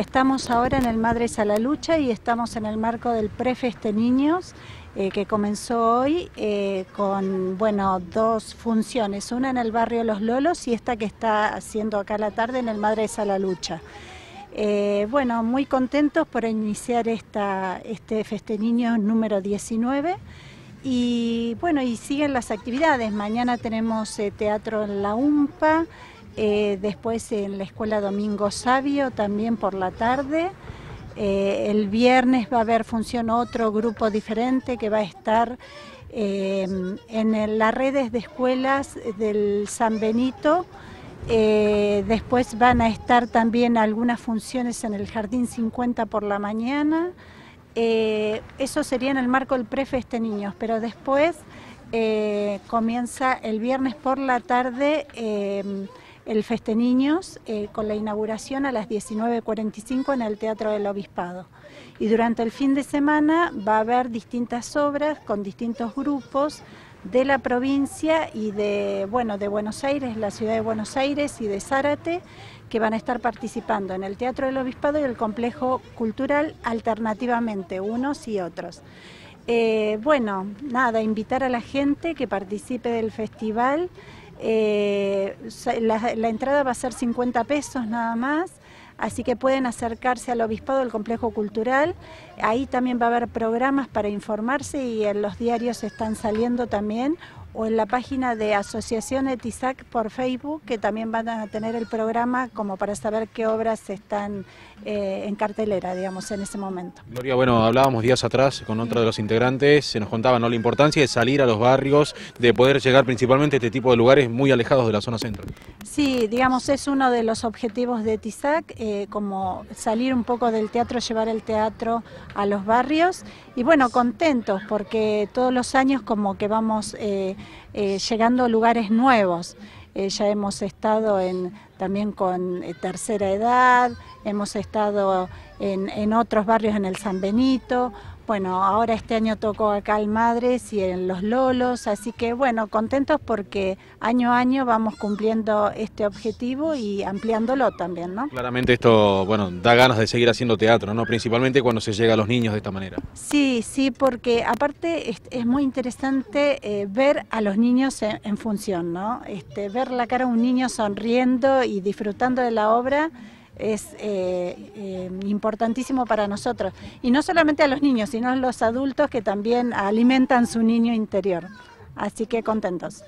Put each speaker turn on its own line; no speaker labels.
Estamos ahora en el Madres a la Lucha y estamos en el marco del Prefeste Niños eh, que comenzó hoy eh, con bueno, dos funciones, una en el barrio Los Lolos y esta que está haciendo acá la tarde en el Madres a la Lucha. Eh, bueno, muy contentos por iniciar esta, este Feste Niños número 19. Y bueno, y siguen las actividades. Mañana tenemos teatro en la UMPA, eh, después en la escuela Domingo Sabio también por la tarde. Eh, el viernes va a haber función otro grupo diferente que va a estar eh, en las redes de escuelas del San Benito. después van a estar también algunas funciones en el Jardín 50 por la mañana. eso sería en el marco del Prefeste Niños, pero después comienza el viernes por la tarde el Feste Niños eh, con la inauguración a las 19.45 en el Teatro del Obispado. Y durante el fin de semana va a haber distintas obras con distintos grupos de la provincia y de, bueno, de Buenos Aires, la ciudad de Buenos Aires y de Zárate, que van a estar participando en el Teatro del Obispado y el Complejo Cultural alternativamente, unos y otros. Eh, bueno, nada, invitar a la gente que participe del festival. Eh, la, la, entrada va a ser 50 pesos nada más, así que pueden acercarse al Obispado del Complejo Cultural. Ahí también va a haber programas para informarse y en los diarios están saliendo también o en la página de Asociación Etisac por Facebook, que también van a tener el programa como para saber qué obras están eh, en cartelera, digamos, en ese momento.
Gloria, bueno, hablábamos días atrás con otro de los integrantes, se nos contaba ¿no? la importancia de salir a los barrios, de poder llegar principalmente a este tipo de lugares muy alejados de la zona centro.
Sí, digamos, es uno de los objetivos de Etisac, eh, como salir un poco del teatro, llevar el teatro a los barrios, y bueno, contentos, porque todos los años como que vamos... Eh, eh, llegando a lugares nuevos. Eh, ya hemos estado también con eh, tercera edad, hemos estado en, otros barrios en el San Benito, bueno, ahora este año tocó acá al Madres y en Los Lolos, así que bueno, contentos porque año a año vamos cumpliendo este objetivo y ampliándolo también, ¿no?
Claramente esto, bueno, da ganas de seguir haciendo teatro, ¿no? Principalmente cuando se llega a los niños de esta manera.
Sí, sí, porque aparte es, muy interesante eh, ver a los niños en, función, ¿no? Este, ver la cara de un niño sonriendo y disfrutando de la obra es eh, eh, importantísimo para nosotros. Y no solamente a los niños, sino a los adultos que también alimentan su niño interior. Así que contentos.